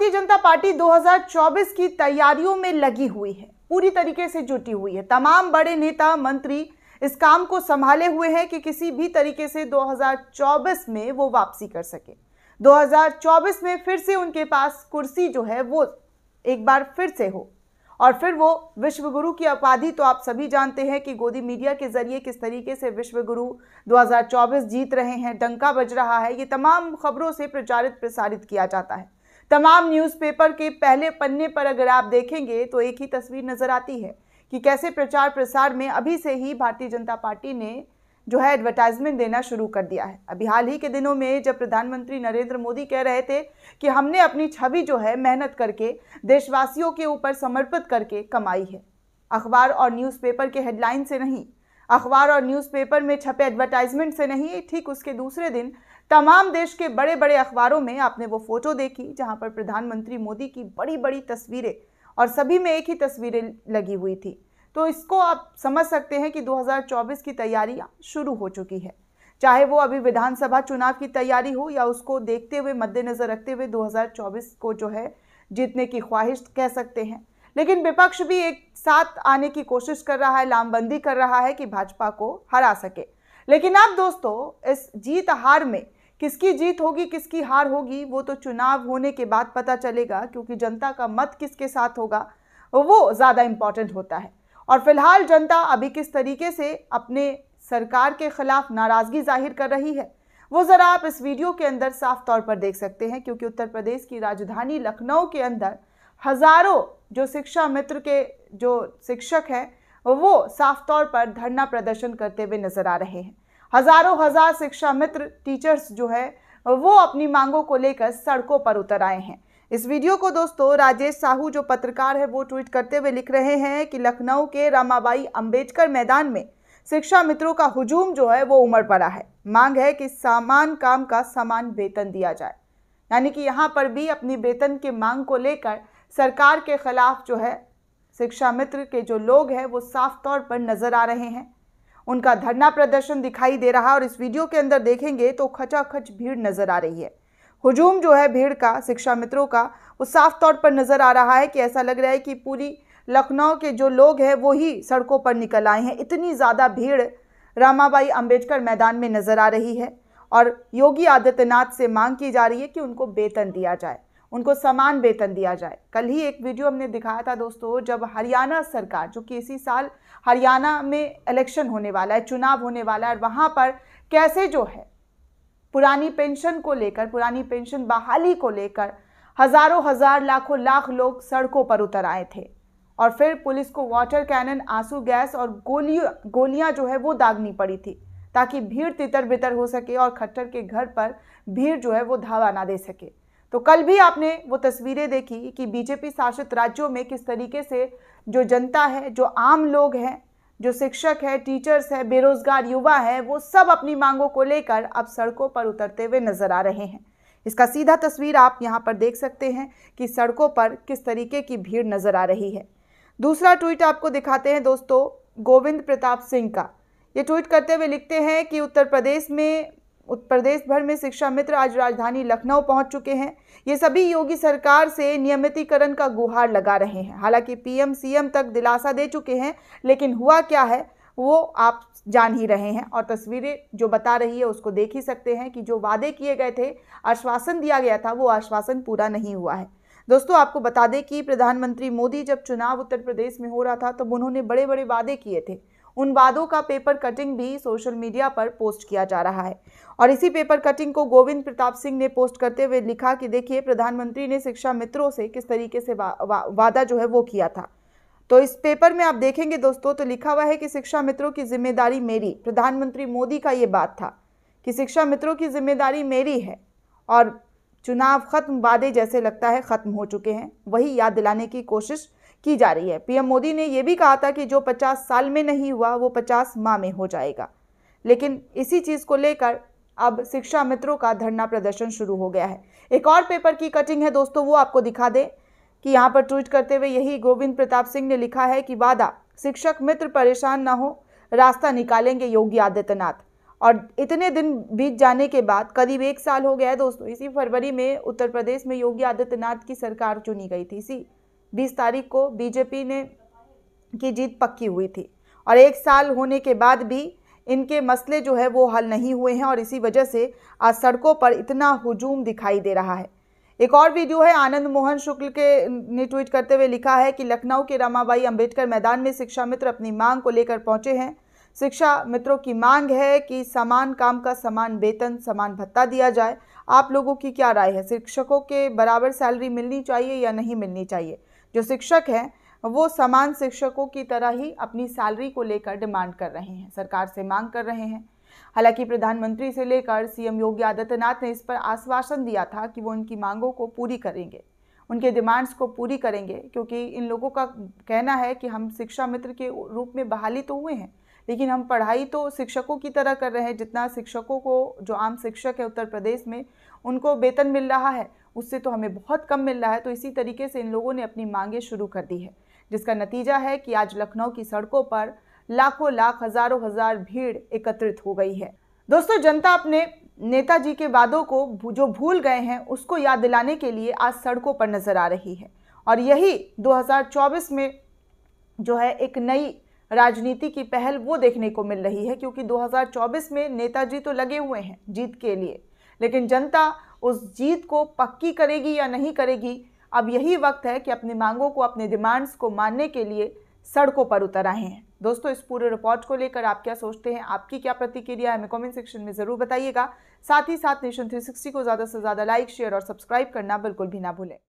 भारतीय जनता पार्टी 2024 की तैयारियों में लगी हुई है पूरी तरीके से जुटी हुई है तमाम बड़े नेता मंत्री इस काम को संभाले हुए हैं कि किसी भी तरीके से 2024 में वो वापसी कर सके 2024 में फिर से उनके पास कुर्सी जो है वो एक बार फिर से हो और फिर वो विश्वगुरु की उपाधि तो आप सभी जानते हैं कि गोदी मीडिया के जरिए किस तरीके से विश्वगुरु 2024 जीत रहे हैं डंका बज रहा है ये तमाम खबरों से प्रचारित प्रसारित किया जाता है तमाम न्यूज़पेपर के पहले पन्ने पर अगर आप देखेंगे तो एक ही तस्वीर नज़र आती है कि कैसे प्रचार प्रसार में अभी से ही भारतीय जनता पार्टी ने जो है एडवर्टाइजमेंट देना शुरू कर दिया है अभी हाल ही के दिनों में जब प्रधानमंत्री नरेंद्र मोदी कह रहे थे कि हमने अपनी छवि जो है मेहनत करके देशवासियों के ऊपर समर्पित करके कमाई है अखबार और न्यूज़पेपर के हेडलाइन से नहीं अखबार और न्यूज़पेपर में छपे एडवर्टाइजमेंट से नहीं ठीक उसके दूसरे दिन तमाम देश के बड़े बड़े अखबारों में आपने वो फ़ोटो देखी जहां पर प्रधानमंत्री मोदी की बड़ी बड़ी तस्वीरें और सभी में एक ही तस्वीरें लगी हुई थी तो इसको आप समझ सकते हैं कि 2024 की तैयारियां शुरू हो चुकी है चाहे वो अभी विधानसभा चुनाव की तैयारी हो या उसको देखते हुए मद्देनज़र रखते हुए 2024 को जो है जीतने की ख्वाहिश कह सकते हैं लेकिन विपक्ष भी एक साथ आने की कोशिश कर रहा है लामबंदी कर रहा है कि भाजपा को हरा सके लेकिन अब दोस्तों इस जीत हार में किसकी जीत होगी किसकी हार होगी वो तो चुनाव होने के बाद पता चलेगा क्योंकि जनता का मत किसके साथ होगा वो ज़्यादा इम्पॉर्टेंट होता है और फिलहाल जनता अभी किस तरीके से अपने सरकार के खिलाफ नाराज़गी जाहिर कर रही है वो ज़रा आप इस वीडियो के अंदर साफ तौर पर देख सकते हैं क्योंकि उत्तर प्रदेश की राजधानी लखनऊ के अंदर हज़ारों जो शिक्षा मित्र के जो शिक्षक हैं वो साफ तौर पर धरना प्रदर्शन करते हुए नज़र आ रहे हैं हजारों हजार शिक्षा मित्र टीचर्स जो है वो अपनी मांगों को लेकर सड़कों पर उतर आए हैं इस वीडियो को दोस्तों राजेश साहू जो पत्रकार है वो ट्वीट करते हुए लिख रहे हैं कि लखनऊ के रामाबाई अंबेडकर मैदान में शिक्षा मित्रों का हुजूम जो है वो उमड़ पड़ा है मांग है कि समान काम का समान वेतन दिया जाए यानी कि यहाँ पर भी अपनी वेतन की मांग को लेकर सरकार के खिलाफ जो है शिक्षा मित्र के जो लोग हैं वो साफ तौर पर नज़र आ रहे हैं उनका धरना प्रदर्शन दिखाई दे रहा और इस वीडियो के अंदर देखेंगे तो खचाखच भीड़ नजर आ रही है हुजूम जो है भीड़ का शिक्षा मित्रों का वो साफ तौर पर नज़र आ रहा है कि ऐसा लग रहा है कि पूरी लखनऊ के जो लोग हैं वो ही सड़कों पर निकल आए हैं इतनी ज़्यादा भीड़ रामाबाई अंबेडकर मैदान में नज़र आ रही है और योगी आदित्यनाथ से मांग की जा रही है कि उनको वेतन दिया जाए उनको समान वेतन दिया जाए कल ही एक वीडियो हमने दिखाया था दोस्तों जब हरियाणा सरकार जो कि इसी साल हरियाणा में इलेक्शन होने वाला है चुनाव होने वाला है और वहाँ पर कैसे जो है पुरानी पेंशन को लेकर पुरानी पेंशन बहाली को लेकर हज़ारों हज़ार लाखों लाख लोग सड़कों पर उतर आए थे और फिर पुलिस को वाटर कैनन आंसू गैस और गोलियों गोलियां जो है वो दागनी पड़ी थी ताकि भीड़ तितर बितर हो सके और खट्टर के घर पर भीड़ जो है वो धावा ना दे सके तो कल भी आपने वो तस्वीरें देखी कि बीजेपी शासित राज्यों में किस तरीके से जो जनता है जो आम लोग हैं जो शिक्षक है टीचर्स है बेरोजगार युवा है वो सब अपनी मांगों को लेकर अब सड़कों पर उतरते हुए नजर आ रहे हैं इसका सीधा तस्वीर आप यहाँ पर देख सकते हैं कि सड़कों पर किस तरीके की भीड़ नजर आ रही है दूसरा ट्वीट आपको दिखाते हैं दोस्तों गोविंद प्रताप सिंह का ये ट्वीट करते हुए लिखते हैं कि उत्तर प्रदेश में उत्तर प्रदेश भर में शिक्षा मित्र आज राजधानी लखनऊ पहुंच चुके हैं ये सभी योगी सरकार से नियमितीकरण का गुहार लगा रहे हैं हालांकि पीएम सीएम तक दिलासा दे चुके हैं लेकिन हुआ क्या है वो आप जान ही रहे हैं और तस्वीरें जो बता रही है उसको देख ही सकते हैं कि जो वादे किए गए थे आश्वासन दिया गया था वो आश्वासन पूरा नहीं हुआ है दोस्तों आपको बता दें कि प्रधानमंत्री मोदी जब चुनाव उत्तर प्रदेश में हो रहा था तब तो उन्होंने बड़े बड़े वादे किए थे उन वादों का पेपर कटिंग भी सोशल मीडिया पर पोस्ट किया जा रहा है और इसी पेपर कटिंग को गोविंद प्रताप सिंह ने पोस्ट करते हुए लिखा कि देखिए प्रधानमंत्री ने शिक्षा मित्रों से किस तरीके से वा, वा, वादा जो है वो किया था तो इस पेपर में आप देखेंगे दोस्तों तो लिखा हुआ है कि शिक्षा मित्रों की जिम्मेदारी मेरी प्रधानमंत्री मोदी का ये बात था कि शिक्षा मित्रों की जिम्मेदारी मेरी है और चुनाव खत्म वादे जैसे लगता है ख़त्म हो चुके हैं वही याद दिलाने की कोशिश की जा रही है पीएम मोदी ने यह भी कहा था कि जो 50 साल में नहीं हुआ वो 50 माह में हो जाएगा लेकिन इसी चीज़ को लेकर अब शिक्षा मित्रों का धरना प्रदर्शन शुरू हो गया है एक और पेपर की कटिंग है दोस्तों वो आपको दिखा दें कि यहाँ पर ट्वीट करते हुए यही गोविंद प्रताप सिंह ने लिखा है कि वादा शिक्षक मित्र परेशान ना हो रास्ता निकालेंगे योगी आदित्यनाथ और इतने दिन बीत जाने के बाद करीब एक साल हो गया है दोस्तों इसी फरवरी में उत्तर प्रदेश में योगी आदित्यनाथ की सरकार चुनी गई थी इसी बीस तारीख को बीजेपी ने की जीत पक्की हुई थी और एक साल होने के बाद भी इनके मसले जो है वो हल नहीं हुए हैं और इसी वजह से आज सड़कों पर इतना हजूम दिखाई दे रहा है एक और वीडियो है आनंद मोहन शुक्ल के ने ट्वीट करते हुए लिखा है कि लखनऊ के रमाबाई अंबेडकर मैदान में शिक्षा मित्र अपनी मांग को लेकर पहुंचे हैं शिक्षा मित्रों की मांग है कि समान काम का समान वेतन समान भत्ता दिया जाए आप लोगों की क्या राय है शिक्षकों के बराबर सैलरी मिलनी चाहिए या नहीं मिलनी चाहिए जो शिक्षक हैं वो समान शिक्षकों की तरह ही अपनी सैलरी को लेकर डिमांड कर रहे हैं सरकार से मांग कर रहे हैं हालांकि प्रधानमंत्री से लेकर सीएम योगी आदित्यनाथ ने इस पर आश्वासन दिया था कि वो उनकी मांगों को पूरी करेंगे उनके डिमांड्स को पूरी करेंगे क्योंकि इन लोगों का कहना है कि हम शिक्षा मित्र के रूप में बहाली तो हुए हैं लेकिन हम पढ़ाई तो शिक्षकों की तरह कर रहे हैं जितना शिक्षकों को जो आम शिक्षक है उत्तर प्रदेश में उनको वेतन मिल रहा है उससे तो हमें बहुत कम मिल रहा है तो इसी तरीके से इन लोगों ने अपनी मांगें शुरू कर दी है जिसका नतीजा है कि आज लखनऊ की सड़कों पर लाखों लाख हजारों हजार भीड़ एकत्रित हो गई है दोस्तों जनता अपने नेताजी के वादों को जो भूल गए हैं उसको याद दिलाने के लिए आज सड़कों पर नजर आ रही है और यही 2024 में जो है एक नई राजनीति की पहल वो देखने को मिल रही है क्योंकि 2024 में नेताजी तो लगे हुए हैं जीत के लिए लेकिन जनता उस जीत को पक्की करेगी या नहीं करेगी अब यही वक्त है कि अपनी मांगों को अपने डिमांड्स को मानने के लिए सड़कों पर उतर आए हैं दोस्तों इस पूरे रिपोर्ट को लेकर आप क्या सोचते हैं आपकी क्या प्रतिक्रिया है हमें कमेंट सेक्शन में ज़रूर बताइएगा साथ ही साथ नेशन 360 को ज़्यादा से ज़्यादा लाइक शेयर और सब्सक्राइब करना बिल्कुल भी ना भूलें